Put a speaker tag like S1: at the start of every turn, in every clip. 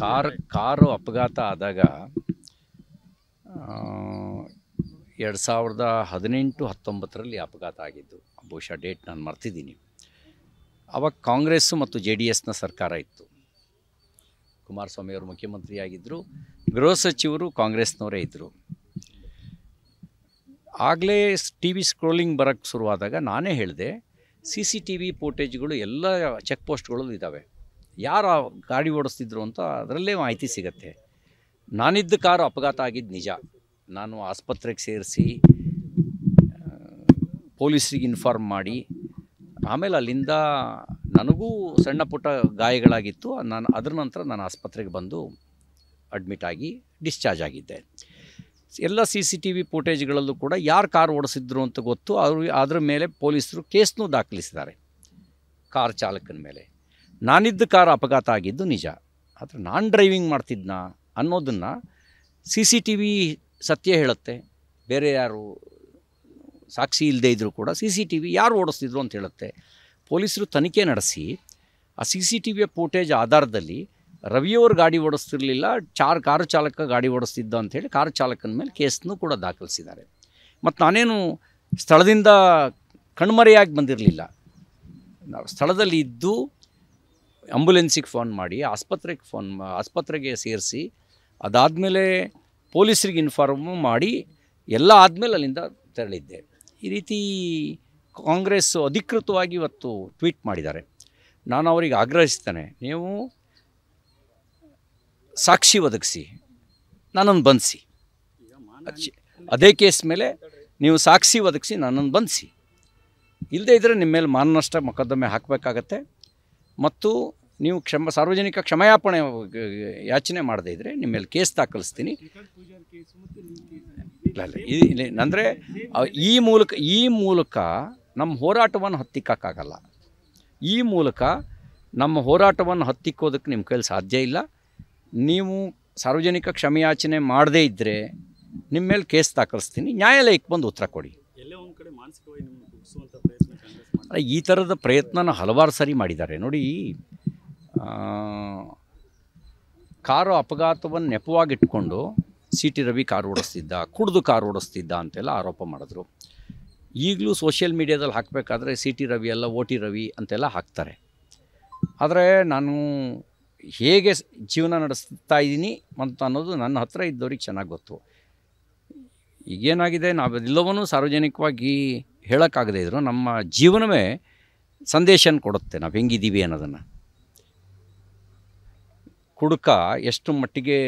S1: car car ಅಪಘಾತ ಆದಾಗ ಎರಡು ಸಾವಿರದ ಹದಿನೆಂಟು ಹತ್ತೊಂಬತ್ತರಲ್ಲಿ ಅಪಘಾತ ಆಗಿದ್ದು ಬಹುಶಃ ಡೇಟ್ ನಾನು ಮರ್ತಿದ್ದೀನಿ ಅವಾಗ ಕಾಂಗ್ರೆಸ್ಸು ಮತ್ತು ಜೆ ಡಿ ಎಸ್ನ ಸರ್ಕಾರ ಇತ್ತು ಕುಮಾರಸ್ವಾಮಿಯವರು ಮುಖ್ಯಮಂತ್ರಿಯಾಗಿದ್ದರು ಗೃಹ ಸಚಿವರು ಕಾಂಗ್ರೆಸ್ನವರೇ ಇದ್ದರು ಆಗಲೇ ಟಿ ವಿ ಸ್ಕ್ರೋಲಿಂಗ್ ಬರೋಕ್ಕೆ ಶುರುವಾದಾಗ ನಾನೇ ಹೇಳಿದೆ ಸಿ ಸಿ ಟಿ ವಿ ಫೋಟೇಜ್ಗಳು ಎಲ್ಲ ಚೆಕ್ ಪೋಸ್ಟ್ಗಳಲ್ಲೂ ಇದ್ದಾವೆ ಯಾರು ಗಾಡಿ ಓಡಿಸ್ತಿದ್ರು ಅಂತ ಅದರಲ್ಲೇ ಮಾಹಿತಿ ಸಿಗತ್ತೆ ನಾನಿದ್ದ ಕಾರು ಅಪಘಾತ ಆಗಿದ್ದು ನಿಜ ನಾನು ಆಸ್ಪತ್ರೆಗೆ ಸೇರಿಸಿ ಪೊಲೀಸರಿಗೆ ಇನ್ಫಾರ್ಮ್ ಮಾಡಿ ಆಮೇಲೆ ಅಲ್ಲಿಂದ ನನಗೂ ಸಣ್ಣ ಪುಟ್ಟ ಗಾಯಗಳಾಗಿತ್ತು ನಾನು ಅದರ ನಂತರ ನಾನು ಆಸ್ಪತ್ರೆಗೆ ಬಂದು ಅಡ್ಮಿಟ್ ಆಗಿ ಡಿಸ್ಚಾರ್ಜ್ ಆಗಿದ್ದೆ ಎಲ್ಲ ಸಿ ಸಿ ಟಿ ವಿ ಫೋಟೇಜ್ಗಳಲ್ಲೂ ಕೂಡ ಯಾರು ಕಾರ್ ಓಡಿಸಿದ್ರು ಅಂತ ಗೊತ್ತು ಅವರು ಅದರ ಮೇಲೆ ಪೊಲೀಸರು ಕೇಸ್ನೂ ದಾಖಲಿಸಿದ್ದಾರೆ ಕಾರ್ ಚಾಲಕನ ಮೇಲೆ ನಾನಿದ್ದ ಕಾರ್ ಅಪಘಾತ ಆಗಿದ್ದು ನಿಜ ಆದರೆ ನಾನು ಡ್ರೈವಿಂಗ್ ಮಾಡ್ತಿದ್ನ ಅನ್ನೋದನ್ನು ಸಿ ಸಿ ಟಿ ವಿ ಸತ್ಯ ಹೇಳುತ್ತೆ ಬೇರೆ ಯಾರು ಸಾಕ್ಷಿ ಇಲ್ಲದೇ ಇದ್ದರೂ ಕೂಡ ಸಿ ಸಿ ಟಿ ವಿ ಯಾರು ಓಡಿಸ್ತಿದ್ರು ಅಂತ ಹೇಳುತ್ತೆ ಪೊಲೀಸರು ತನಿಖೆ ನಡೆಸಿ ಆ ಸಿ ಸಿ ಟಿ ವಿಯ ಫೋಟೇಜ್ ಆಧಾರದಲ್ಲಿ ರವಿಯವರು ಗಾಡಿ ಓಡಿಸ್ತಿರಲಿಲ್ಲ ಚಾರ್ ಕಾರು ಚಾಲಕ ಗಾಡಿ ಓಡಿಸ್ತಿದ್ದ ಅಂಥೇಳಿ ಕಾರು ಚಾಲಕನ ಮೇಲೆ ಕೇಸನ್ನು ಕೂಡ ದಾಖಲಿಸಿದ್ದಾರೆ ಮತ್ತು ನಾನೇನು ಸ್ಥಳದಿಂದ ಕಣ್ಮರೆಯಾಗಿ ಬಂದಿರಲಿಲ್ಲ ನಾವು ಸ್ಥಳದಲ್ಲಿ ಇದ್ದು ಆಂಬುಲೆನ್ಸಿಗೆ ಫೋನ್ ಮಾಡಿ ಆಸ್ಪತ್ರೆಗೆ ಫೋನ್ ಆಸ್ಪತ್ರೆಗೆ ಸೇರಿಸಿ ಅದಾದಮೇಲೆ ಪೊಲೀಸರಿಗೆ ಇನ್ಫಾರ್ಮ್ ಮಾಡಿ ಎಲ್ಲ ಆದಮೇಲೆ ಅಲ್ಲಿಂದ ತೆರಳಿದ್ದೆ ಈ ರೀತಿ ಕಾಂಗ್ರೆಸ್ ಅಧಿಕೃತವಾಗಿ ಇವತ್ತು ಟ್ವೀಟ್ ಮಾಡಿದ್ದಾರೆ ನಾನು ಅವರಿಗೆ ಆಗ್ರಹಿಸ್ತೇನೆ ನೀವು ಸಾಕ್ಷಿ ಒದಗಿಸಿ ನನ್ನನ್ನು ಬಂಧಿಸಿ ಅದೇ ಕೇಸ್ ಮೇಲೆ ನೀವು ಸಾಕ್ಷಿ ಒದಗಿಸಿ ನನ್ನನ್ನು ಬಂಧಿಸಿ ಇಲ್ಲದೇ ಇದ್ದರೆ ನಿಮ್ಮ ಮೇಲೆ ಮಾನನಷ್ಟ ಮೊಕದ್ದಮೆ ಹಾಕಬೇಕಾಗತ್ತೆ ಮತ್ತು ನೀವು ಕ್ಷಮ ಸಾರ್ವಜನಿಕ ಕ್ಷಮಯಾಪಣೆ ಯಾಚನೆ ಮಾಡದೇ ಇದ್ದರೆ ನಿಮ್ಮ ಮೇಲೆ ಕೇಸ್ ದಾಖಲಿಸ್ತೀನಿ ಇಲ್ಲ ಅಂದರೆ ಈ ಮೂಲಕ ಈ ಮೂಲಕ ನಮ್ಮ ಹೋರಾಟವನ್ನು ಹತ್ತಿಕ್ಕಾಗಲ್ಲ ಈ ಮೂಲಕ ನಮ್ಮ ಹೋರಾಟವನ್ನು ಹತ್ತಿಕ್ಕೋದಕ್ಕೆ ನಿಮ್ಮ ಕೈಲಿ ಸಾಧ್ಯ ಇಲ್ಲ ನೀವು ಸಾರ್ವಜನಿಕ ಕ್ಷಮೆಯಾಚನೆ ಮಾಡದೇ ಇದ್ದರೆ ನಿಮ್ಮ ಮೇಲೆ ಕೇಸ್ ದಾಖಲಿಸ್ತೀನಿ ನ್ಯಾಯಾಲಯಕ್ಕೆ ಬಂದು ಉತ್ತರ ಕೊಡಿ ಈ ಥರದ ಪ್ರಯತ್ನನ ಹಲವಾರು ಸರಿ ಮಾಡಿದ್ದಾರೆ ನೋಡಿ ಕಾರು ಅಪಘಾತವನ್ನು ನೆಪವಾಗಿಟ್ಕೊಂಡು ಸಿ ಟಿ ರವಿ ಕಾರು ಓಡಿಸ್ತಿದ್ದ ಕುಡಿದು ಕಾರ್ ಓಡಿಸ್ತಿದ್ದ ಅಂತೆಲ್ಲ ಆರೋಪ ಮಾಡಿದ್ರು ಈಗಲೂ ಸೋಷಿಯಲ್ ಮೀಡ್ಯಾದಲ್ಲಿ ಹಾಕಬೇಕಾದ್ರೆ ಸಿ ಟಿ ರವಿ ಎಲ್ಲ ಓ ಟಿ ರವಿ ಅಂತೆಲ್ಲ ಹಾಕ್ತಾರೆ ಆದರೆ ನಾನು ಹೇಗೆ ಜೀವನ ನಡೆಸ್ತಾ ಇದ್ದೀನಿ ಅಂತ ಅನ್ನೋದು ನನ್ನ ಹತ್ರ ಇದ್ದವ್ರಿಗೆ ಚೆನ್ನಾಗಿ ಗೊತ್ತು ಈಗೇನಾಗಿದೆ ಎಲ್ಲವನ್ನೂ ಸಾರ್ವಜನಿಕವಾಗಿ ಹೇಳೋಕ್ಕಾಗದೇ ಇದ್ದರೂ ನಮ್ಮ ಜೀವನವೇ ಸಂದೇಶನ ಕೊಡುತ್ತೆ ನಾವು ಹೆಂಗಿದ್ದೀವಿ ಅನ್ನೋದನ್ನು ಕುಡುಕ ಎಷ್ಟು ಮಟ್ಟಿಗೆ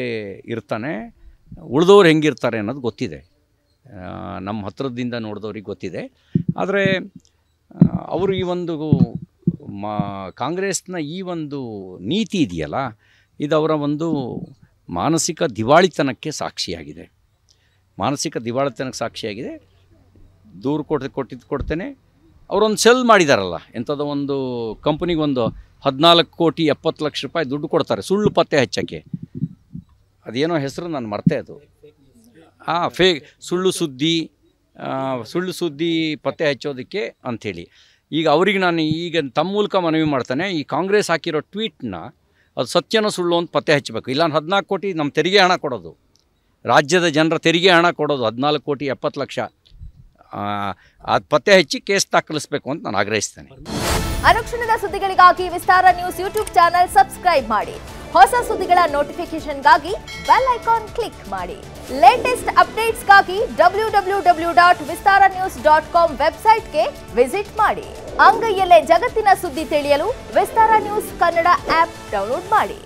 S1: ಇರ್ತಾನೆ ಉಳಿದವ್ರು ಹೆಂಗಿರ್ತಾರೆ ಅನ್ನೋದು ಗೊತ್ತಿದೆ ನಮ್ಮ ಹತ್ರದಿಂದ ನೋಡಿದವ್ರಿಗೆ ಗೊತ್ತಿದೆ ಆದರೆ ಅವರು ಈ ಒಂದು ಮಾ ಕಾಂಗ್ರೆಸ್ನ ಈ ಒಂದು ನೀತಿ ಇದೆಯಲ್ಲ ಇದು ಅವರ ಒಂದು ಮಾನಸಿಕ ದಿವಾಳಿತನಕ್ಕೆ ಸಾಕ್ಷಿಯಾಗಿದೆ ಮಾನಸಿಕ ದಿವಾಳತನಕ್ಕೆ ಸಾಕ್ಷಿಯಾಗಿದೆ ದೂರು ಕೊಟ್ಟು ಕೊಟ್ಟಿದ್ದು ಕೊಡ್ತೇನೆ ಅವರೊಂದು ಸೆಲ್ ಮಾಡಿದಾರಲ್ಲ ಎಂಥದ್ದು ಒಂದು ಕಂಪ್ನಿಗೆ ಒಂದು ಹದಿನಾಲ್ಕು ಕೋಟಿ ಎಪ್ಪತ್ತು ಲಕ್ಷ ರೂಪಾಯಿ ದುಡ್ಡು ಕೊಡ್ತಾರೆ ಸುಳ್ಳು ಪತ್ತೆ ಹಚ್ಚೋಕ್ಕೆ ಅದೇನೋ ಹೆಸರು ನಾನು ಮರ್ತೆ ಅದು ಹಾಂ ಫೇ ಸುಳ್ಳು ಸುದ್ದಿ ಸುಳ್ಳು ಸುದ್ದಿ ಪತ್ತೆ ಹಚ್ಚೋದಕ್ಕೆ ಅಂಥೇಳಿ ಈಗ ಅವ್ರಿಗೆ ನಾನು ಈಗ ತಮ್ಮ ಮೂಲಕ ಮನವಿ ಮಾಡ್ತಾನೆ ಈ ಕಾಂಗ್ರೆಸ್ ಹಾಕಿರೋ ಟ್ವೀಟ್ನ ಅದು ಸತ್ಯನೋ ಸುಳ್ಳು ಅಂತ ಪತ್ತೆ ಹಚ್ಚಬೇಕು ಇಲ್ಲ ಹದಿನಾಲ್ಕು ಕೋಟಿ ನಮ್ಮ ತೆರಿಗೆ ಹಣ ಕೊಡೋದು ರಾಜ್ಯದ ಜನರ ತೆರಿಗೆ ಹಣ ಕೊಡೋದು ಹದಿನಾಲ್ಕು ಕೋಟಿ ಎಪ್ಪತ್ತು ಲಕ್ಷ ಅದು ಪತ್ತೆ ಹಚ್ಚಿ ಕೇಸ್ ದಾಖಲಿಸಬೇಕು ಅಂತ ನಾನು ಆಗ್ರಹಿಸ್ತೇನೆ ಅನುಕ್ಷಣದ ಸುದ್ದಿಗಳಿಗಾಗಿ Vistara news YouTube channel subscribe ಮಾಡಿ ಹೊಸ ಸುದ್ದಿಗಳ ನೋಟಿಫಿಕೇಶನ್ಗಾಗಿ ಬೆಲ್ ಐಕಾನ್ ಕ್ಲಿಕ್ ಮಾಡಿ ಲೇಟೆಸ್ಟ್ ಅಪ್ಡೇಟ್ಸ್ಗಾಗಿ W W W dot Vistara news dot com ವೆಬ್ಸೈಟ್ಗೆ ವಿಸಿಟ್ ಮಾಡಿ ಅಂಗೈಯಲ್ಲೇ ಜಗತ್ತಿನ ಸುದ್ದಿ ತಿಳಿಯಲು Vistara news Kannada app download ಮಾಡಿ